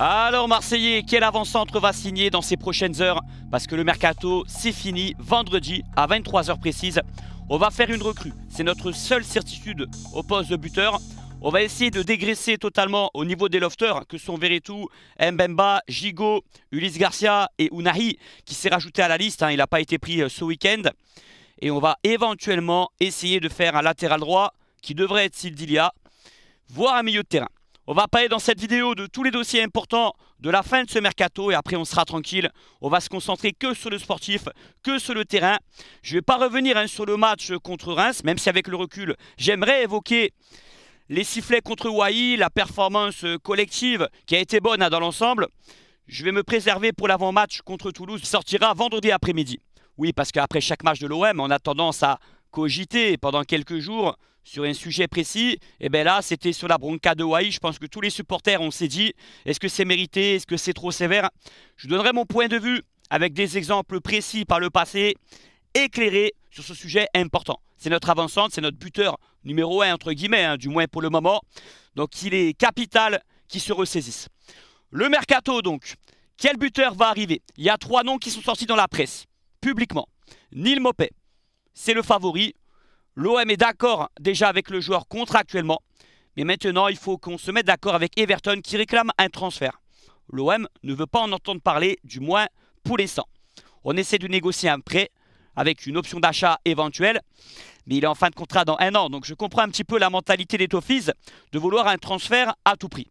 Alors Marseillais, quel avant-centre va signer dans ces prochaines heures Parce que le mercato, c'est fini, vendredi à 23h précise. On va faire une recrue, c'est notre seule certitude au poste de buteur. On va essayer de dégraisser totalement au niveau des lofters que sont Veretout, Mbemba, Gigot, Ulysse Garcia et Unahi qui s'est rajouté à la liste, hein. il n'a pas été pris euh, ce week-end. Et on va éventuellement essayer de faire un latéral droit qui devrait être Sildilia, voire un milieu de terrain. On va parler dans cette vidéo de tous les dossiers importants de la fin de ce mercato et après on sera tranquille. On va se concentrer que sur le sportif, que sur le terrain. Je ne vais pas revenir hein, sur le match contre Reims, même si avec le recul, j'aimerais évoquer les sifflets contre Wai, la performance collective qui a été bonne hein, dans l'ensemble. Je vais me préserver pour l'avant-match contre Toulouse, qui sortira vendredi après-midi. Oui, parce qu'après chaque match de l'OM, on a tendance à cogiter pendant quelques jours sur un sujet précis, et eh bien là, c'était sur la bronca de Hawaii. Je pense que tous les supporters, ont s'est dit, est-ce que c'est mérité Est-ce que c'est trop sévère Je donnerai mon point de vue avec des exemples précis par le passé, éclairés sur ce sujet important. C'est notre avançante, c'est notre buteur numéro 1, entre guillemets, hein, du moins pour le moment. Donc il est capital qu'il se ressaisisse. Le mercato, donc. Quel buteur va arriver Il y a trois noms qui sont sortis dans la presse, publiquement. Neil Mopé, c'est le favori. L'OM est d'accord déjà avec le joueur contractuellement. Mais maintenant, il faut qu'on se mette d'accord avec Everton qui réclame un transfert. L'OM ne veut pas en entendre parler, du moins pour l'instant. On essaie de négocier un prêt avec une option d'achat éventuelle. Mais il est en fin de contrat dans un an. Donc je comprends un petit peu la mentalité des Toffees de vouloir un transfert à tout prix.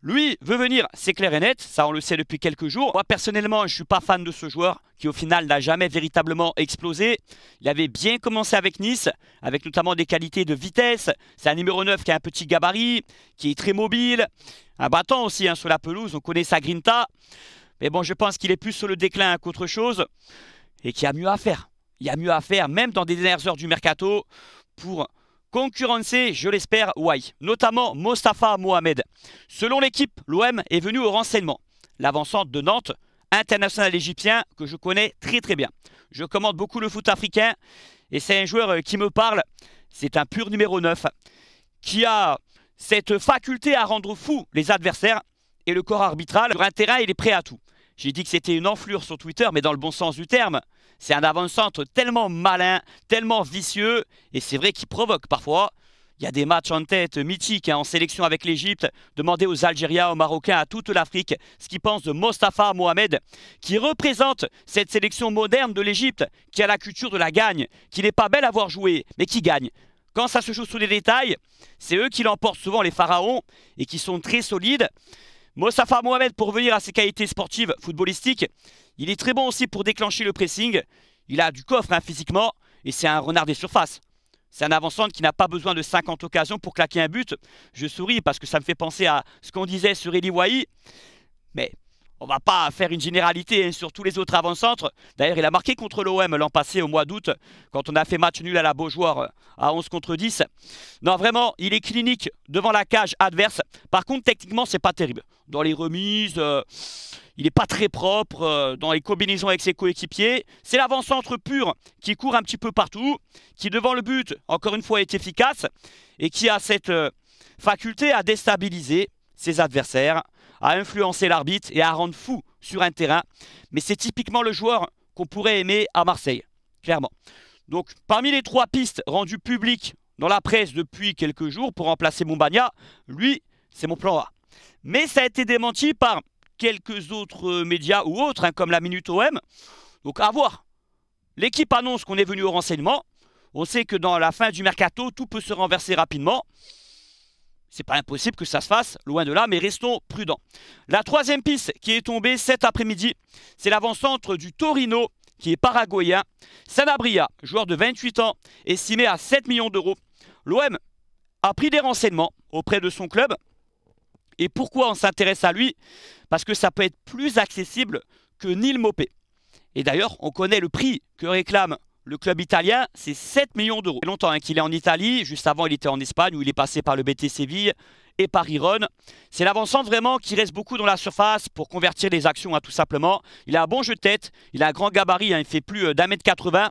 Lui veut venir, c'est clair et net, ça on le sait depuis quelques jours. Moi personnellement, je ne suis pas fan de ce joueur qui au final n'a jamais véritablement explosé. Il avait bien commencé avec Nice, avec notamment des qualités de vitesse. C'est un numéro 9 qui a un petit gabarit, qui est très mobile, un battant aussi hein, sur la pelouse, on connaît sa grinta. Mais bon, je pense qu'il est plus sur le déclin qu'autre chose et qu'il y a mieux à faire. Il y a mieux à faire, même dans des dernières heures du mercato, pour concurrencer, je l'espère, Wai, notamment Mostafa Mohamed. Selon l'équipe, l'OM est venu au renseignement. L'avançante de Nantes, international égyptien que je connais très très bien. Je commande beaucoup le foot africain et c'est un joueur euh, qui me parle. C'est un pur numéro 9 qui a cette faculté à rendre fous les adversaires et le corps arbitral. Sur un terrain, il est prêt à tout. J'ai dit que c'était une enflure sur Twitter, mais dans le bon sens du terme. C'est un avant-centre tellement malin, tellement vicieux, et c'est vrai qu'il provoque parfois. Il y a des matchs en tête mythiques hein, en sélection avec l'Égypte. Demandez aux Algériens, aux Marocains, à toute l'Afrique ce qu'ils pensent de Mostafa Mohamed, qui représente cette sélection moderne de l'Égypte, qui a la culture de la gagne, qui n'est pas belle à voir jouer, mais qui gagne. Quand ça se joue sous les détails, c'est eux qui l'emportent souvent, les pharaons, et qui sont très solides mustapha Mohamed, pour venir à ses qualités sportives, footballistiques, il est très bon aussi pour déclencher le pressing. Il a du coffre hein, physiquement et c'est un renard des surfaces. C'est un avant qui n'a pas besoin de 50 occasions pour claquer un but. Je souris parce que ça me fait penser à ce qu'on disait sur Eli Wahi. Mais on va pas faire une généralité hein, sur tous les autres avant-centres. D'ailleurs, il a marqué contre l'OM l'an passé au mois d'août, quand on a fait match nul à la Beaujoire euh, à 11 contre 10. Non, vraiment, il est clinique devant la cage adverse. Par contre, techniquement, c'est pas terrible. Dans les remises, euh, il n'est pas très propre. Euh, dans les combinaisons avec ses coéquipiers, c'est l'avant-centre pur qui court un petit peu partout, qui devant le but, encore une fois, est efficace et qui a cette faculté à déstabiliser ses adversaires à influencer l'arbitre et à rendre fou sur un terrain. Mais c'est typiquement le joueur qu'on pourrait aimer à Marseille, clairement. Donc parmi les trois pistes rendues publiques dans la presse depuis quelques jours pour remplacer Mumbania, lui, c'est mon plan A. Mais ça a été démenti par quelques autres médias ou autres, hein, comme la Minute OM. Donc à voir. L'équipe annonce qu'on est venu au renseignement. On sait que dans la fin du mercato, tout peut se renverser rapidement c'est pas impossible que ça se fasse, loin de là, mais restons prudents. La troisième piste qui est tombée cet après-midi, c'est l'avant-centre du Torino, qui est paraguayen. Sanabria, joueur de 28 ans, estimé à 7 millions d'euros. L'OM a pris des renseignements auprès de son club. Et pourquoi on s'intéresse à lui Parce que ça peut être plus accessible que Nil Mopé. Et d'ailleurs, on connaît le prix que réclame le club italien, c'est 7 millions d'euros. longtemps hein, qu'il est en Italie. Juste avant, il était en Espagne où il est passé par le BT Séville et par Iron. C'est l'avancement vraiment qui reste beaucoup dans la surface pour convertir les actions hein, tout simplement. Il a un bon jeu de tête, il a un grand gabarit, hein, il fait plus euh, d'un mètre 80.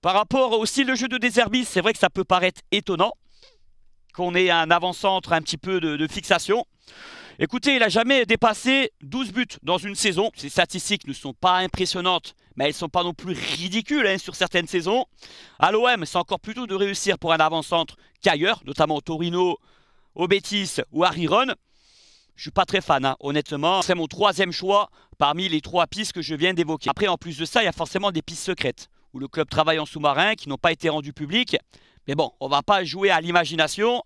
Par rapport aussi le jeu de Deserbi, c'est vrai que ça peut paraître étonnant qu'on ait un avant-centre un petit peu de, de fixation. Écoutez, il n'a jamais dépassé 12 buts dans une saison. Ses statistiques ne sont pas impressionnantes mais elles sont pas non plus ridicules hein, sur certaines saisons. À l'OM, c'est encore plutôt de réussir pour un avant-centre qu'ailleurs, notamment au Torino, au Betis ou à Riron. Je suis pas très fan, hein, honnêtement. C'est mon troisième choix parmi les trois pistes que je viens d'évoquer. Après, en plus de ça, il y a forcément des pistes secrètes où le club travaille en sous-marin qui n'ont pas été rendues publiques. Mais bon, on va pas jouer à l'imagination.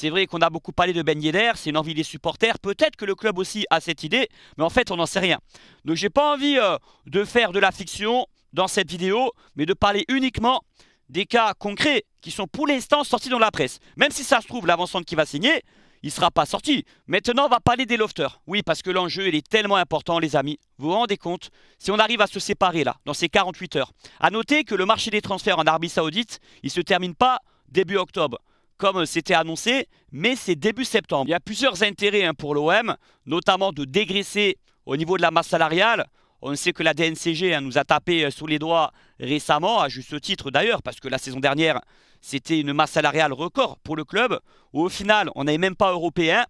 C'est vrai qu'on a beaucoup parlé de Ben Yedder, c'est une envie des supporters. Peut-être que le club aussi a cette idée, mais en fait, on n'en sait rien. Donc, j'ai pas envie euh, de faire de la fiction dans cette vidéo, mais de parler uniquement des cas concrets qui sont pour l'instant sortis dans la presse. Même si ça se trouve, l'avancante qui va signer, il ne sera pas sorti. Maintenant, on va parler des lofters. Oui, parce que l'enjeu, il est tellement important, les amis. Vous vous rendez compte Si on arrive à se séparer, là, dans ces 48 heures. À noter que le marché des transferts en Arabie Saoudite, il ne se termine pas début octobre comme c'était annoncé, mais c'est début septembre. Il y a plusieurs intérêts hein, pour l'OM, notamment de dégraisser au niveau de la masse salariale. On sait que la DNCG hein, nous a tapé euh, sous les doigts récemment, à juste titre d'ailleurs, parce que la saison dernière, c'était une masse salariale record pour le club, où au final, on n'avait même pas européen.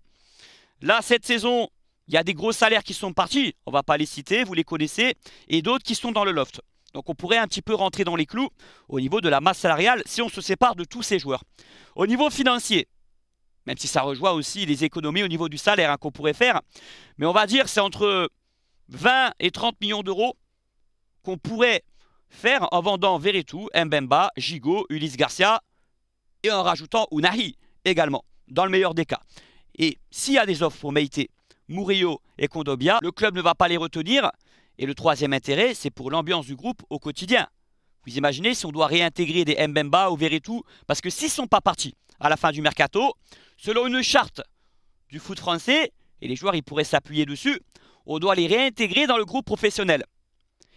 Là, cette saison, il y a des gros salaires qui sont partis, on ne va pas les citer, vous les connaissez, et d'autres qui sont dans le loft. Donc on pourrait un petit peu rentrer dans les clous au niveau de la masse salariale si on se sépare de tous ces joueurs. Au niveau financier, même si ça rejoint aussi les économies au niveau du salaire hein, qu'on pourrait faire, mais on va dire c'est entre 20 et 30 millions d'euros qu'on pourrait faire en vendant Veretout, Mbemba, Gigot, Ulysse Garcia et en rajoutant Unahi également, dans le meilleur des cas. Et s'il y a des offres pour Meite, Murillo et Kondobia, le club ne va pas les retenir et le troisième intérêt, c'est pour l'ambiance du groupe au quotidien. Vous imaginez si on doit réintégrer des Mbemba ou tout, parce que s'ils ne sont pas partis à la fin du mercato, selon une charte du foot français, et les joueurs ils pourraient s'appuyer dessus, on doit les réintégrer dans le groupe professionnel.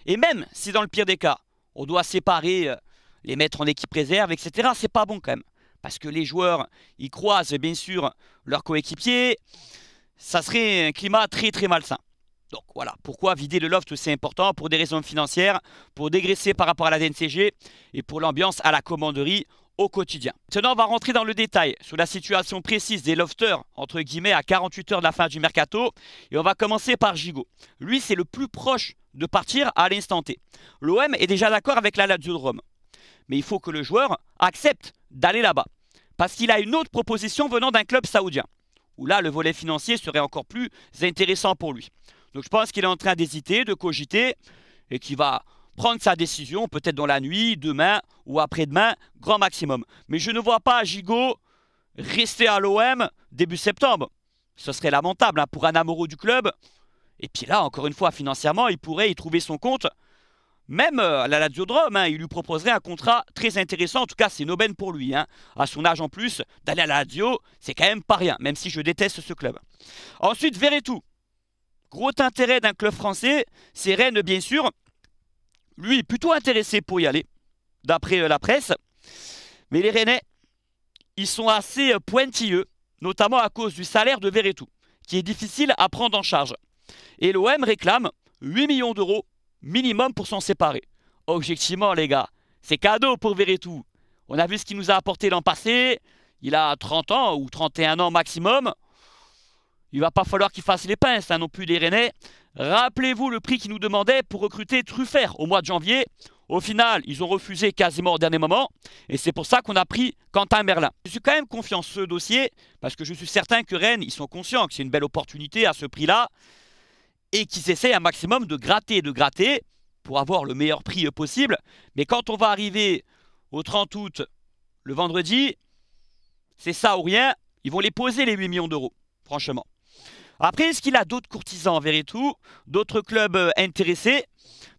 Et même si dans le pire des cas, on doit séparer, euh, les mettre en équipe réserve, etc., c'est pas bon quand même. Parce que les joueurs, ils croisent bien sûr leurs coéquipiers. Ça serait un climat très très malsain. Donc voilà, pourquoi vider le loft, c'est important pour des raisons financières, pour dégraisser par rapport à la DNCG et pour l'ambiance à la commanderie au quotidien. Maintenant, on va rentrer dans le détail sur la situation précise des lofters, entre guillemets, à 48 heures de la fin du mercato. Et on va commencer par Gigot. Lui, c'est le plus proche de partir à l'instant T. L'OM est déjà d'accord avec la Lazio de Rome. Mais il faut que le joueur accepte d'aller là-bas. Parce qu'il a une autre proposition venant d'un club saoudien. Où là, le volet financier serait encore plus intéressant pour lui. Donc je pense qu'il est en train d'hésiter, de cogiter, et qu'il va prendre sa décision, peut-être dans la nuit, demain ou après-demain, grand maximum. Mais je ne vois pas Gigot rester à l'OM début septembre. Ce serait lamentable hein, pour un amoureux du club. Et puis là, encore une fois, financièrement, il pourrait y trouver son compte. Même à euh, la Lazio hein, il lui proposerait un contrat très intéressant. En tout cas, c'est une aubaine pour lui. Hein. À son âge en plus, d'aller à la Lazio, c'est quand même pas rien, même si je déteste ce club. Ensuite, tout. Gros intérêt d'un club français, c'est Rennes bien sûr. Lui est plutôt intéressé pour y aller, d'après euh, la presse. Mais les Rennais, ils sont assez euh, pointilleux, notamment à cause du salaire de Verretou, qui est difficile à prendre en charge. Et l'OM réclame 8 millions d'euros minimum pour s'en séparer. Objectivement, les gars, c'est cadeau pour Verretou. On a vu ce qu'il nous a apporté l'an passé. Il a 30 ans ou 31 ans maximum il va pas falloir qu'il fasse les pinces hein, non plus des Rennes. Rappelez-vous le prix qu'ils nous demandaient pour recruter Truffert au mois de janvier. Au final, ils ont refusé quasiment au dernier moment. Et c'est pour ça qu'on a pris Quentin Merlin. Je suis quand même confiant sur ce dossier parce que je suis certain que Rennes, ils sont conscients que c'est une belle opportunité à ce prix-là et qu'ils essayent un maximum de gratter, de gratter pour avoir le meilleur prix possible. Mais quand on va arriver au 30 août, le vendredi, c'est ça ou rien. Ils vont les poser les 8 millions d'euros, franchement. Après, est-ce qu'il a d'autres courtisans envers tout D'autres clubs euh, intéressés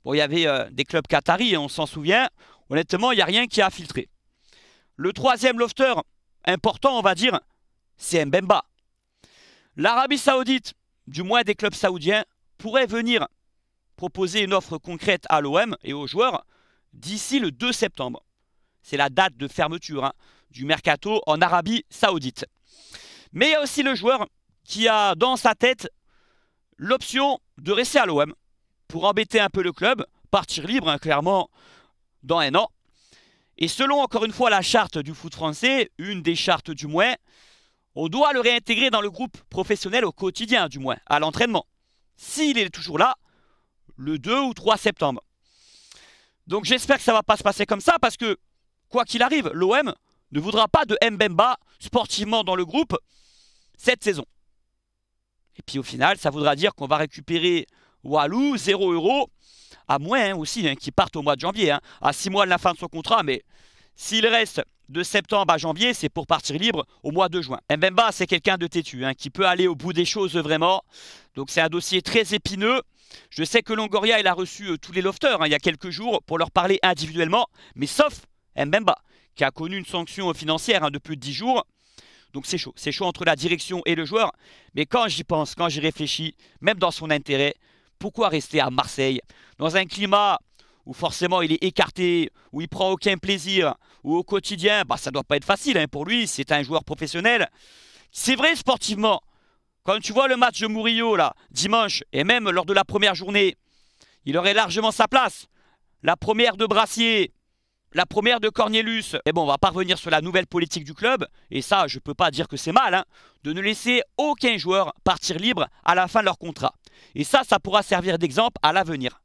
Bon, il y avait euh, des clubs qataris, hein, on s'en souvient. Honnêtement, il n'y a rien qui a filtré. Le troisième lofter, important, on va dire, c'est Mbemba. L'Arabie Saoudite, du moins des clubs saoudiens, pourrait venir proposer une offre concrète à l'OM et aux joueurs d'ici le 2 septembre. C'est la date de fermeture hein, du mercato en Arabie Saoudite. Mais il y a aussi le joueur qui a dans sa tête l'option de rester à l'OM pour embêter un peu le club, partir libre hein, clairement dans un an. Et selon encore une fois la charte du foot français, une des chartes du moins, on doit le réintégrer dans le groupe professionnel au quotidien du moins, à l'entraînement. S'il est toujours là, le 2 ou 3 septembre. Donc j'espère que ça ne va pas se passer comme ça parce que, quoi qu'il arrive, l'OM ne voudra pas de Mbemba sportivement dans le groupe cette saison. Et puis au final, ça voudra dire qu'on va récupérer Walou, 0 euros, à moins hein, aussi hein, qu'il parte au mois de janvier, hein. à 6 mois de la fin de son contrat. Mais s'il reste de septembre à janvier, c'est pour partir libre au mois de juin. Mbemba, c'est quelqu'un de têtu, hein, qui peut aller au bout des choses vraiment. Donc c'est un dossier très épineux. Je sais que Longoria, il a reçu euh, tous les lofters il y a quelques jours pour leur parler individuellement, mais sauf Mbemba, qui a connu une sanction financière de plus de 10 jours. Donc c'est chaud. C'est chaud entre la direction et le joueur. Mais quand j'y pense, quand j'y réfléchis, même dans son intérêt, pourquoi rester à Marseille Dans un climat où forcément il est écarté, où il prend aucun plaisir, où au quotidien, bah, ça ne doit pas être facile hein, pour lui, c'est un joueur professionnel. C'est vrai sportivement, quand tu vois le match de Murillo là, dimanche, et même lors de la première journée, il aurait largement sa place. La première de Brassier, la première de Cornelius, et eh bon, on va parvenir sur la nouvelle politique du club, et ça, je peux pas dire que c'est mal, hein, de ne laisser aucun joueur partir libre à la fin de leur contrat. Et ça, ça pourra servir d'exemple à l'avenir.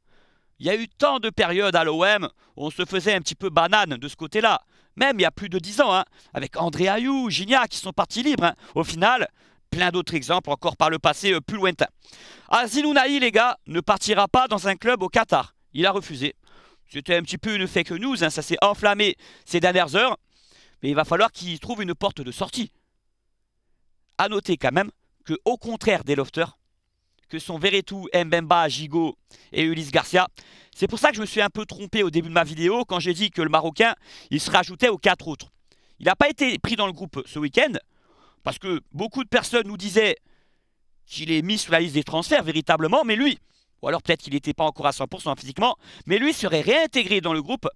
Il y a eu tant de périodes à l'OM où on se faisait un petit peu banane de ce côté-là. Même il y a plus de 10 ans, hein, avec André Ayou, Gignac qui sont partis libres. Hein. Au final, plein d'autres exemples encore par le passé euh, plus lointain. Azinounaï, les gars, ne partira pas dans un club au Qatar. Il a refusé. C'était un petit peu une fake news, hein, ça s'est enflammé ces dernières heures. Mais il va falloir qu'il trouve une porte de sortie. A noter quand même que, au contraire des lofters, que sont Veretout, Mbemba, Gigot et Ulysse Garcia. C'est pour ça que je me suis un peu trompé au début de ma vidéo quand j'ai dit que le Marocain, il se rajoutait aux quatre autres. Il n'a pas été pris dans le groupe ce week-end parce que beaucoup de personnes nous disaient qu'il est mis sur la liste des transferts véritablement, mais lui, ou alors peut-être qu'il n'était pas encore à 100% physiquement, mais lui serait réintégré dans le groupe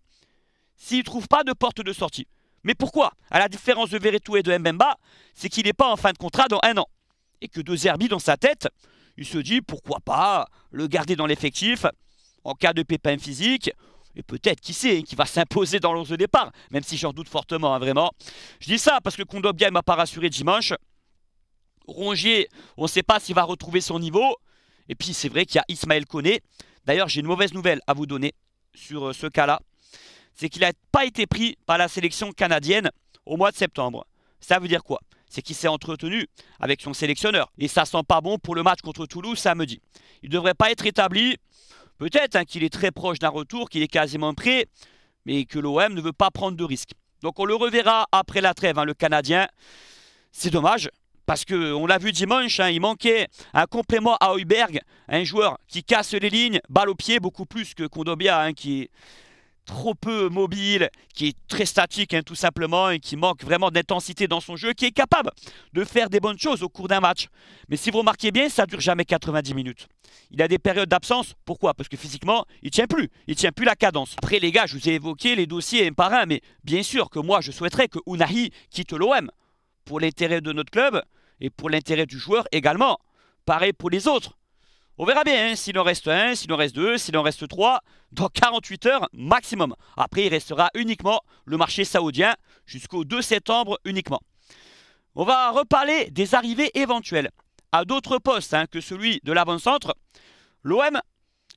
s'il ne trouve pas de porte de sortie. Mais pourquoi À la différence de Veretout et de Mbemba, c'est qu'il n'est pas en fin de contrat dans un an. Et que De Zerbi, dans sa tête, il se dit pourquoi pas le garder dans l'effectif en cas de pépin physique. Et peut-être, qui sait, hein, qui va s'imposer dans l'once de départ, même si j'en doute fortement, hein, vraiment. Je dis ça parce que Kondobia ne m'a pas rassuré dimanche. Rongier, on ne sait pas s'il va retrouver son niveau. Et puis c'est vrai qu'il y a Ismaël Koné. D'ailleurs, j'ai une mauvaise nouvelle à vous donner sur euh, ce cas-là. C'est qu'il n'a pas été pris par la sélection canadienne au mois de septembre. Ça veut dire quoi C'est qu'il s'est entretenu avec son sélectionneur. Et ça sent pas bon pour le match contre Toulouse samedi. Il ne devrait pas être établi. Peut-être hein, qu'il est très proche d'un retour, qu'il est quasiment prêt, mais que l'OM ne veut pas prendre de risques. Donc on le reverra après la trêve, hein, le Canadien. C'est dommage, parce qu'on l'a vu dimanche, hein, il manquait un complément à Heuberg, un joueur qui casse les lignes, balle au pied beaucoup plus que Kondobia, hein, qui est trop peu mobile, qui est très statique hein, tout simplement et qui manque vraiment d'intensité dans son jeu, qui est capable de faire des bonnes choses au cours d'un match. Mais si vous remarquez bien, ça ne dure jamais 90 minutes. Il a des périodes d'absence. Pourquoi Parce que physiquement, il ne tient plus. Il ne tient plus la cadence. Après les gars, je vous ai évoqué les dossiers un par un, mais bien sûr que moi je souhaiterais que Unahi quitte l'OM pour l'intérêt de notre club et pour l'intérêt du joueur également. Pareil pour les autres. On verra bien hein, s'il en reste un, s'il en reste deux, s'il en reste trois, dans 48 heures maximum. Après, il restera uniquement le marché saoudien jusqu'au 2 septembre uniquement. On va reparler des arrivées éventuelles à d'autres postes hein, que celui de l'avant-centre. L'OM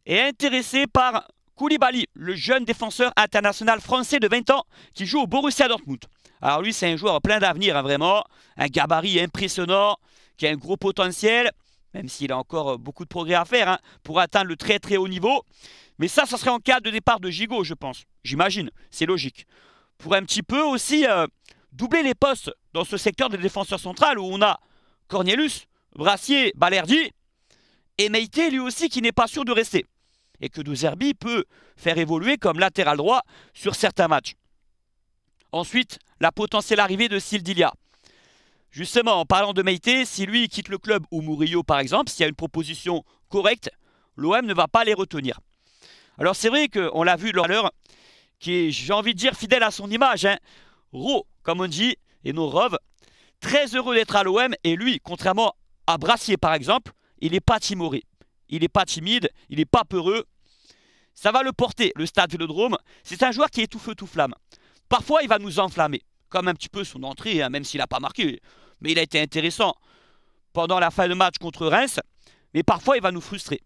est intéressé par Koulibaly, le jeune défenseur international français de 20 ans qui joue au Borussia Dortmund. Alors lui, c'est un joueur plein d'avenir, hein, vraiment. Un gabarit impressionnant, qui a un gros potentiel, même s'il a encore euh, beaucoup de progrès à faire hein, pour atteindre le très très haut niveau. Mais ça, ça serait en cas de départ de Gigot, je pense. J'imagine, c'est logique. Pour un petit peu aussi euh, doubler les postes dans ce secteur des défenseurs centrales où on a Cornelius, Brassier, Balerdi et Meite lui aussi qui n'est pas sûr de rester. Et que Douzerbi peut faire évoluer comme latéral droit sur certains matchs. Ensuite, la potentielle arrivée de Sildilia. Justement, en parlant de Meite, si lui quitte le club ou Murillo par exemple, s'il y a une proposition correcte, l'OM ne va pas les retenir. Alors c'est vrai qu'on l'a vu lors l'heure, qui est, j'ai envie de dire, fidèle à son image. Hein. Ro, comme on dit, et Norov, très heureux d'être à l'OM, et lui, contrairement à Brassier par exemple, il n'est pas timoré, il n'est pas timide, il n'est pas peureux. Ça va le porter, le stade Vélodrome. C'est un joueur qui est tout feu, tout flamme. Parfois, il va nous enflammer, comme un petit peu son entrée, hein, même s'il n'a pas marqué. Mais il a été intéressant pendant la fin de match contre Reims. Mais parfois, il va nous frustrer.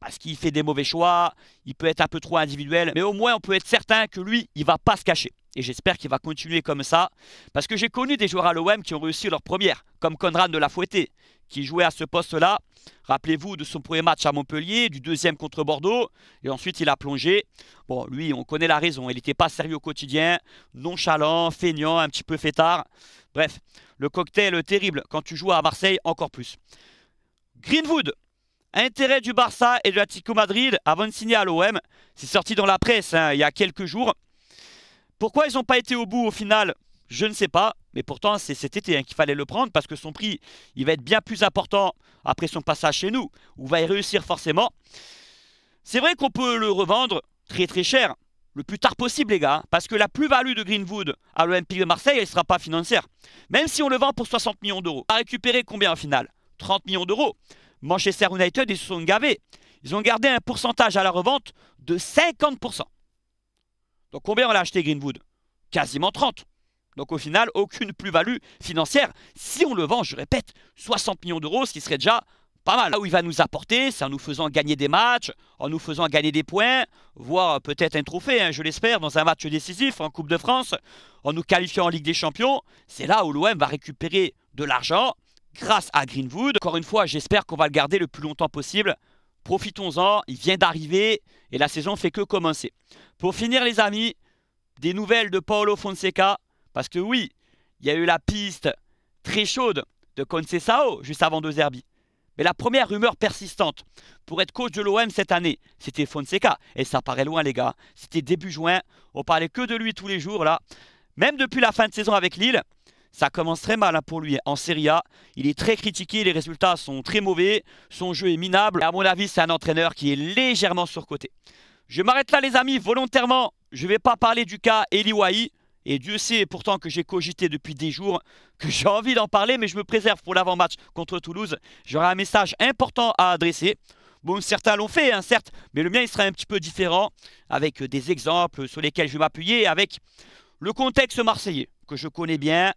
Parce qu'il fait des mauvais choix, il peut être un peu trop individuel. Mais au moins, on peut être certain que lui, il va pas se cacher. Et j'espère qu'il va continuer comme ça. Parce que j'ai connu des joueurs à l'OM qui ont réussi leur première, comme Conrad de la Fouettée, qui jouait à ce poste-là. Rappelez-vous de son premier match à Montpellier, du deuxième contre Bordeaux, et ensuite il a plongé. Bon, lui, on connaît la raison, il n'était pas sérieux au quotidien, nonchalant, feignant, un petit peu fêtard. Bref, le cocktail terrible quand tu joues à Marseille, encore plus. Greenwood, intérêt du Barça et de Tico Madrid avant de signer à l'OM. C'est sorti dans la presse hein, il y a quelques jours. Pourquoi ils n'ont pas été au bout au final Je ne sais pas. Mais pourtant, c'est cet été hein, qu'il fallait le prendre parce que son prix, il va être bien plus important après son passage chez nous, où va y réussir forcément. C'est vrai qu'on peut le revendre très très cher, le plus tard possible, les gars, hein, parce que la plus-value de Greenwood à l'OMP de Marseille, elle ne sera pas financière. Même si on le vend pour 60 millions d'euros, à récupérer combien au final 30 millions d'euros. Manchester United, ils se sont gavés. Ils ont gardé un pourcentage à la revente de 50%. Donc combien on a acheté Greenwood Quasiment 30. Donc au final, aucune plus-value financière. Si on le vend, je répète, 60 millions d'euros, ce qui serait déjà pas mal. Là où il va nous apporter, c'est en nous faisant gagner des matchs, en nous faisant gagner des points, voire peut-être un trophée, hein, je l'espère, dans un match décisif en Coupe de France, en nous qualifiant en Ligue des Champions. C'est là où l'OM va récupérer de l'argent grâce à Greenwood. Encore une fois, j'espère qu'on va le garder le plus longtemps possible. Profitons-en, il vient d'arriver et la saison fait que commencer. Pour finir les amis, des nouvelles de Paolo Fonseca, parce que oui, il y a eu la piste très chaude de Sao juste avant De Zerbi. Mais la première rumeur persistante pour être coach de l'OM cette année, c'était Fonseca. Et ça paraît loin, les gars. C'était début juin. On parlait que de lui tous les jours, là. Même depuis la fin de saison avec Lille, ça commence très mal hein, pour lui hein. en Serie A. Il est très critiqué, les résultats sont très mauvais, son jeu est minable. Et à mon avis, c'est un entraîneur qui est légèrement surcoté. Je m'arrête là, les amis, volontairement. Je ne vais pas parler du cas Eliwahi. Et Dieu sait pourtant que j'ai cogité depuis des jours, que j'ai envie d'en parler, mais je me préserve pour l'avant-match contre Toulouse. J'aurai un message important à adresser. Bon, certains l'ont fait, hein, certes, mais le mien, il sera un petit peu différent, avec des exemples sur lesquels je vais m'appuyer, avec le contexte marseillais, que je connais bien,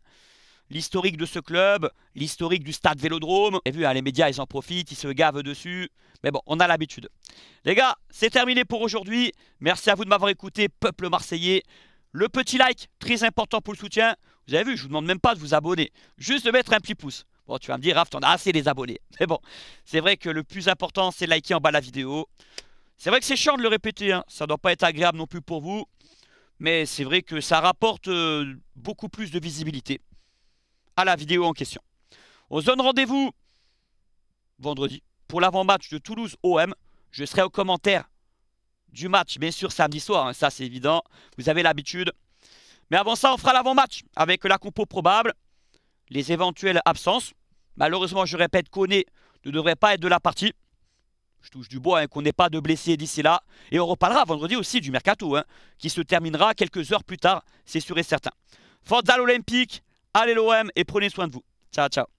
l'historique de ce club, l'historique du stade Vélodrome. Et vu, hein, les médias, ils en profitent, ils se gavent dessus. Mais bon, on a l'habitude. Les gars, c'est terminé pour aujourd'hui. Merci à vous de m'avoir écouté, peuple marseillais. Le petit like, très important pour le soutien. Vous avez vu, je vous demande même pas de vous abonner. Juste de mettre un petit pouce. Bon, tu vas me dire, Raph, t'en as assez les abonnés. Mais bon, c'est vrai que le plus important, c'est liker en bas la vidéo. C'est vrai que c'est chiant de le répéter, hein. ça ne doit pas être agréable non plus pour vous. Mais c'est vrai que ça rapporte euh, beaucoup plus de visibilité à la vidéo en question. On se donne rendez-vous vendredi pour l'avant-match de Toulouse OM. Je serai au commentaire du match, bien sûr, samedi soir. Hein, ça, c'est évident. Vous avez l'habitude. Mais avant ça, on fera l'avant-match avec la compo probable, les éventuelles absences. Malheureusement, je répète, Koné ne devrait pas être de la partie. Je touche du bois, hein, qu'on n'ait pas de blessés d'ici là. Et on reparlera vendredi aussi du mercato, hein, qui se terminera quelques heures plus tard, c'est sûr et certain. à l'Olympique, allez l'OM et prenez soin de vous. Ciao, ciao.